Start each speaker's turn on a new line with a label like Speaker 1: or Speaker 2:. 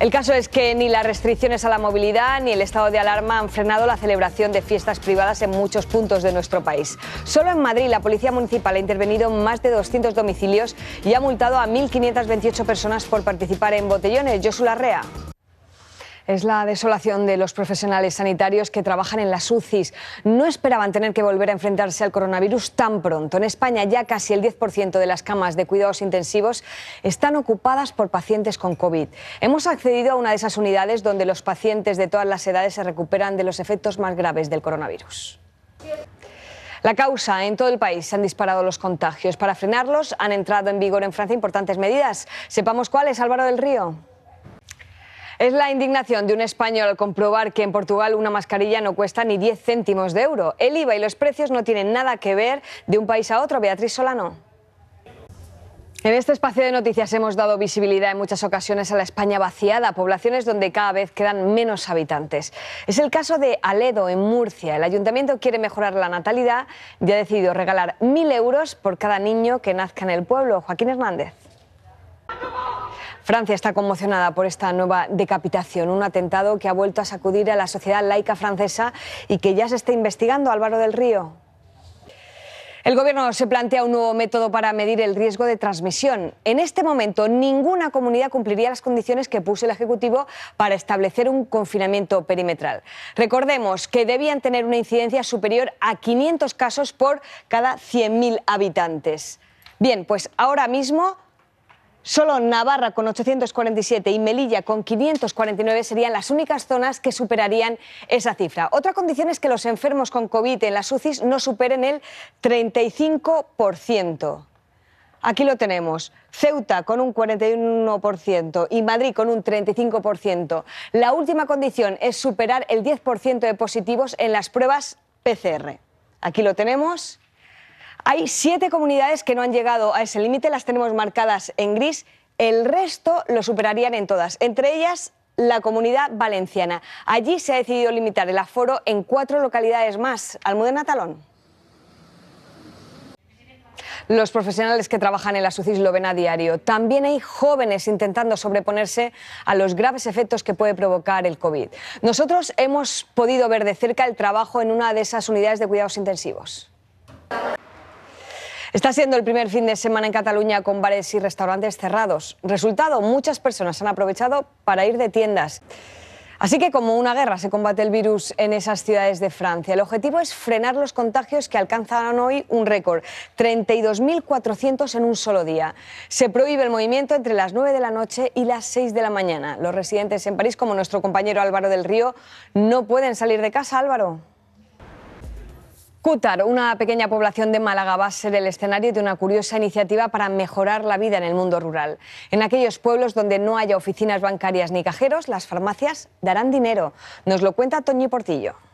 Speaker 1: El caso es que ni las restricciones a la movilidad ni el estado de alarma han frenado la celebración de fiestas privadas en muchos puntos de nuestro país. Solo en Madrid la Policía Municipal ha intervenido en más de 200 domicilios y ha multado a 1.528 personas por participar en botellones. Josu Larrea es la desolación de los profesionales sanitarios que trabajan en las UCIs. No esperaban tener que volver a enfrentarse al coronavirus tan pronto. En España ya casi el 10% de las camas de cuidados intensivos están ocupadas por pacientes con COVID. Hemos accedido a una de esas unidades donde los pacientes de todas las edades se recuperan de los efectos más graves del coronavirus. La causa, en todo el país se han disparado los contagios. Para frenarlos han entrado en vigor en Francia importantes medidas. Sepamos cuáles, Álvaro del Río. Es la indignación de un español comprobar que en Portugal una mascarilla no cuesta ni 10 céntimos de euro. El IVA y los precios no tienen nada que ver de un país a otro. Beatriz Solano. En este espacio de noticias hemos dado visibilidad en muchas ocasiones a la España vaciada, poblaciones donde cada vez quedan menos habitantes. Es el caso de Aledo, en Murcia. El ayuntamiento quiere mejorar la natalidad y ha decidido regalar 1.000 euros por cada niño que nazca en el pueblo. Joaquín Hernández. Francia está conmocionada por esta nueva decapitación, un atentado que ha vuelto a sacudir a la sociedad laica francesa y que ya se está investigando, Álvaro del Río. El Gobierno se plantea un nuevo método para medir el riesgo de transmisión. En este momento, ninguna comunidad cumpliría las condiciones que puso el Ejecutivo para establecer un confinamiento perimetral. Recordemos que debían tener una incidencia superior a 500 casos por cada 100.000 habitantes. Bien, pues ahora mismo Solo Navarra con 847 y Melilla con 549 serían las únicas zonas que superarían esa cifra. Otra condición es que los enfermos con COVID en las UCIs no superen el 35%. Aquí lo tenemos. Ceuta con un 41% y Madrid con un 35%. La última condición es superar el 10% de positivos en las pruebas PCR. Aquí lo tenemos. Hay siete comunidades que no han llegado a ese límite, las tenemos marcadas en gris. El resto lo superarían en todas, entre ellas la comunidad valenciana. Allí se ha decidido limitar el aforo en cuatro localidades más. Almudena Talón. Los profesionales que trabajan en la SUCIS lo ven a diario. También hay jóvenes intentando sobreponerse a los graves efectos que puede provocar el COVID. Nosotros hemos podido ver de cerca el trabajo en una de esas unidades de cuidados intensivos. Está siendo el primer fin de semana en Cataluña con bares y restaurantes cerrados. Resultado, muchas personas han aprovechado para ir de tiendas. Así que como una guerra se combate el virus en esas ciudades de Francia. El objetivo es frenar los contagios que alcanzaron hoy un récord, 32.400 en un solo día. Se prohíbe el movimiento entre las 9 de la noche y las 6 de la mañana. Los residentes en París, como nuestro compañero Álvaro del Río, no pueden salir de casa, Álvaro. Cútar, una pequeña población de Málaga, va a ser el escenario de una curiosa iniciativa para mejorar la vida en el mundo rural. En aquellos pueblos donde no haya oficinas bancarias ni cajeros, las farmacias darán dinero. Nos lo cuenta Toñi Portillo.